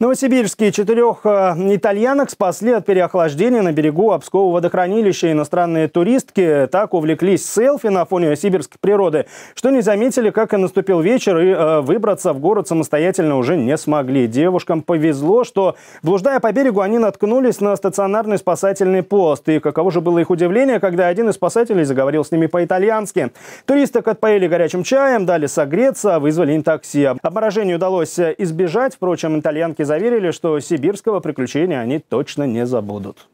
Новосибирские четырех э, итальянок спасли от переохлаждения на берегу Обского водохранилища. Иностранные туристки так увлеклись селфи на фоне сибирской природы, что не заметили, как и наступил вечер, и э, выбраться в город самостоятельно уже не смогли. Девушкам повезло, что, блуждая по берегу, они наткнулись на стационарный спасательный пост. И каково же было их удивление, когда один из спасателей заговорил с ними по-итальянски. Туристок отпоили горячим чаем, дали согреться, вызвали им такси. Обморожение удалось э, избежать, впрочем, итальянки заверили, что сибирского приключения они точно не забудут.